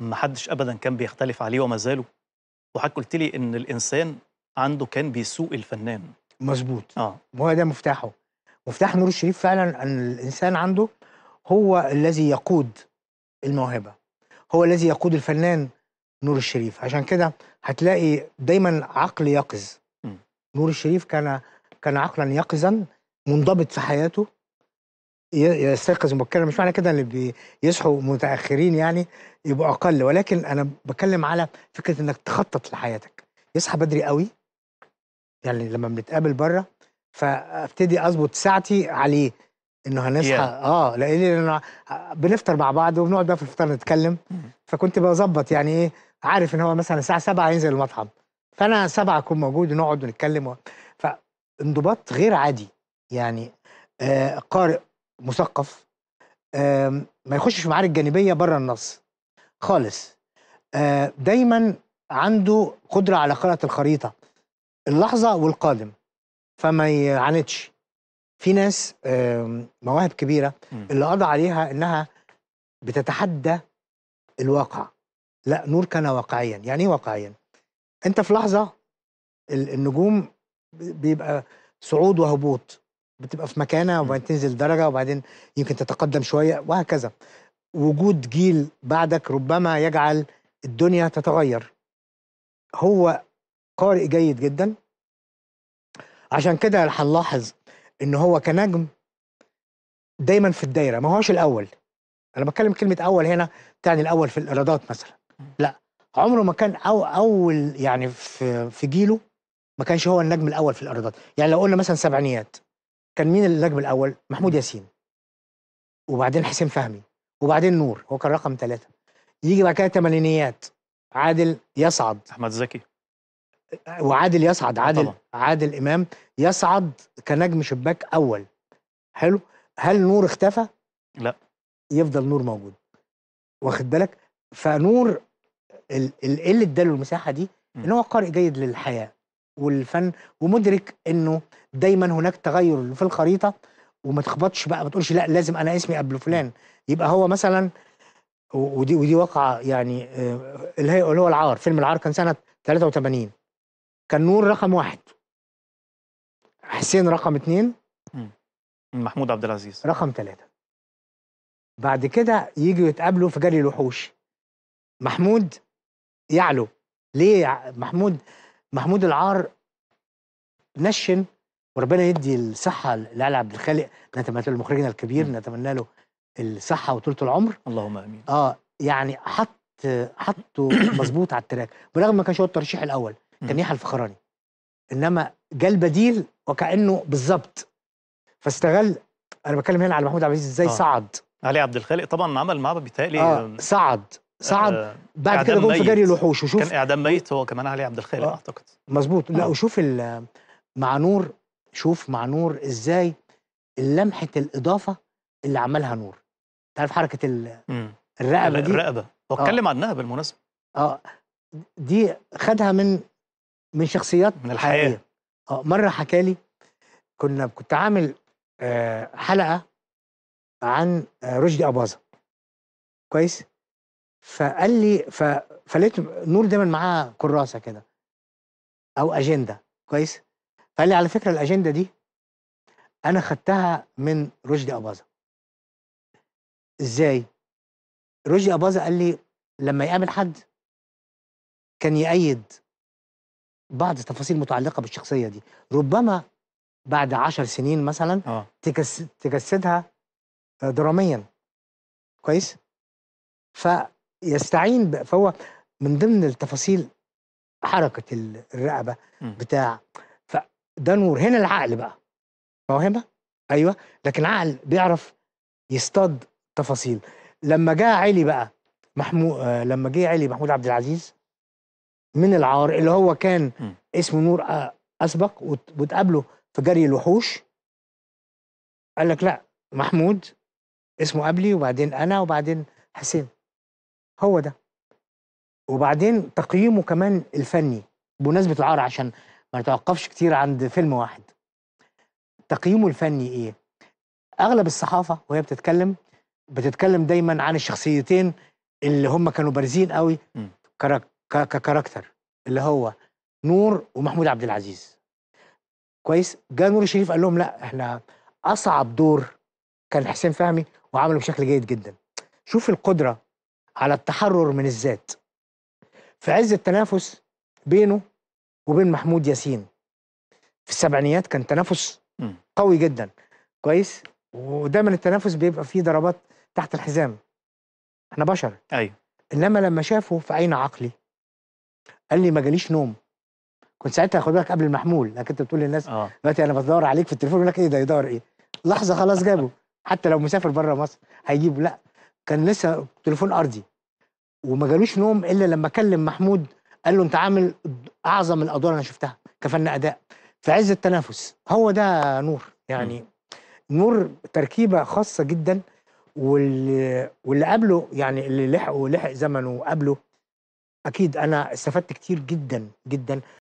ما حدش ابدا كان بيختلف عليه وما زالوا وحضرتك قلت لي ان الانسان عنده كان بيسوق الفنان مظبوط اه هو ده مفتاحه مفتاح نور الشريف فعلا ان الانسان عنده هو الذي يقود الموهبه هو الذي يقود الفنان نور الشريف عشان كده هتلاقي دايما عقل يقظ نور الشريف كان كان عقلا يقظا منضبط في حياته يستيقظ مبكرا مش معنى كده اللي بيصحوا متاخرين يعني يبقوا اقل ولكن انا بتكلم على فكره انك تخطط لحياتك يصحى بدري قوي يعني لما بنتقابل بره فابتدي اظبط ساعتي عليه انه هنصحى yeah. اه لان انا بنفطر مع بعض وبنقعد بقى في الفطار نتكلم فكنت بظبط يعني ايه عارف ان هو مثلا الساعه 7 ينزل المطعم فانا 7 اكون موجود ونقعد ونتكلم و... فانضباط غير عادي يعني آه قارئ مثقف ما يخشش في معارك جانبيه بره النص خالص آه، دايما عنده قدره على قراءه الخريطه اللحظه والقادم فما يعاندش في ناس مواهب كبيره اللي قضى عليها انها بتتحدى الواقع لا نور كان واقعيا يعني ايه واقعيا انت في لحظه النجوم بيبقى صعود وهبوط بتبقى في مكانه وبعدين تنزل درجه وبعدين يمكن تتقدم شويه وهكذا وجود جيل بعدك ربما يجعل الدنيا تتغير هو قارئ جيد جدا عشان كده هنلاحظ ان هو كنجم دايما في الدايره ما هوش الاول انا بتكلم كلمه اول هنا تعني الاول في الايرادات مثلا لا عمره ما كان أو اول يعني في في جيله ما كانش هو النجم الاول في الايرادات يعني لو قلنا مثلا سبعينيات كان مين النجم الاول محمود ياسين وبعدين حسين فهمي وبعدين نور هو كان رقم ثلاثة يجي بعد كده الثمانينيات عادل يصعد احمد زكي وعادل يصعد آه، عادل طبعا. عادل امام يصعد كنجم شباك اول حلو هل نور اختفى لا يفضل نور موجود واخد بالك فنور اللي اداله المساحه دي ان هو قارئ جيد للحياه والفن ومدرك انه دايما هناك تغير في الخريطه وما تخبطش بقى ما تقولش لا لازم انا اسمي قبل فلان يبقى هو مثلا ودي ودي واقعه يعني آه، اللي هو العار فيلم العار كان سنه 83 كان نور رقم واحد حسين رقم اثنين محمود عبد العزيز رقم ثلاثه بعد كده يجوا يتقابلوا في جري الوحوش محمود يعلو ليه محمود محمود العار نشن وربنا يدي الصحة لعلى عبد الخالق نتمنى له مخرجنا الكبير نتمنى له الصحة وطولة العمر اللهم آمين اه يعني حط حطه مظبوط على التراك برغم ما كانش هو الترشيح الأول كان يحيى الفخراني إنما جه البديل وكأنه بالظبط فاستغل أنا بتكلم هنا على محمود عبد العزيز إزاي آه. صعد علي عبد الخالق طبعا عمل معاه بيتهيألي آه صعد صعد آه، بعد كده جم في جري الوحوش وشوف كان اعدام ميت هو كمان علي عبد الخالق آه. اعتقد مظبوط لا آه. وشوف مع نور شوف مع نور ازاي لمحه الاضافه اللي عملها نور تعرف حركه الرقبه دي الرقبه هو آه. اتكلم آه. عنها بالمناسبه اه دي خدها من من شخصيات من الحقيقة حقيقة. اه مره حكى لي كنا كنت عامل آه حلقه عن آه رشدي اباظه كويس فقال لي ف... فلقيت نور دايما معاه كراسه كده او اجنده كويس فقال لي على فكره الاجنده دي انا خدتها من رشدي اباظه ازاي رشدي اباظه قال لي لما يقابل حد كان يأيد بعض التفاصيل المتعلقه بالشخصيه دي ربما بعد عشر سنين مثلا آه. تجسدها دراميا كويس ف يستعين فهو من ضمن التفاصيل حركه الرقبه بتاع فده نور هنا العقل بقى موهبه ايوه لكن عقل بيعرف يصطاد تفاصيل لما جاء علي بقى محمود آه، لما جه علي محمود عبد العزيز من العار اللي هو كان اسمه نور آه، اسبق وتقابله في جري الوحوش قال لك لا محمود اسمه قبلي وبعدين انا وبعدين حسين هو ده وبعدين تقييمه كمان الفني بمناسبه العار عشان ما نتوقفش كتير عند فيلم واحد تقييمه الفني ايه اغلب الصحافه وهي بتتكلم بتتكلم دايما عن الشخصيتين اللي هم كانوا بارزين قوي ككاركتر اللي هو نور ومحمود عبد العزيز كويس جاء نور الشريف قال لهم لا احنا اصعب دور كان حسين فهمي وعمله بشكل جيد جدا شوف القدره على التحرر من الذات في عز التنافس بينه وبين محمود ياسين في السبعينيات كان تنافس قوي جدا كويس ودايما التنافس بيبقى فيه ضربات تحت الحزام احنا بشر ايوه انما لما شافه في عين عقلي قال لي ما جاليش نوم كنت ساعتها خد بالك قبل المحمول لكن انت بتقول للناس آه. دلوقتي انا بدور عليك في التليفون يقول لك ايه ده يدور ايه لحظه خلاص جابه حتى لو مسافر بره مصر هيجيبه لا كان لسه تليفون ارضي وما جالوش نوم الا لما كلم محمود قال له انت عامل اعظم الادوار انا شفتها كفن اداء في عز التنافس هو ده نور يعني م. نور تركيبه خاصه جدا واللي واللي قبله يعني اللي لحقه لحق زمنه وقبله اكيد انا استفدت كتير جدا جدا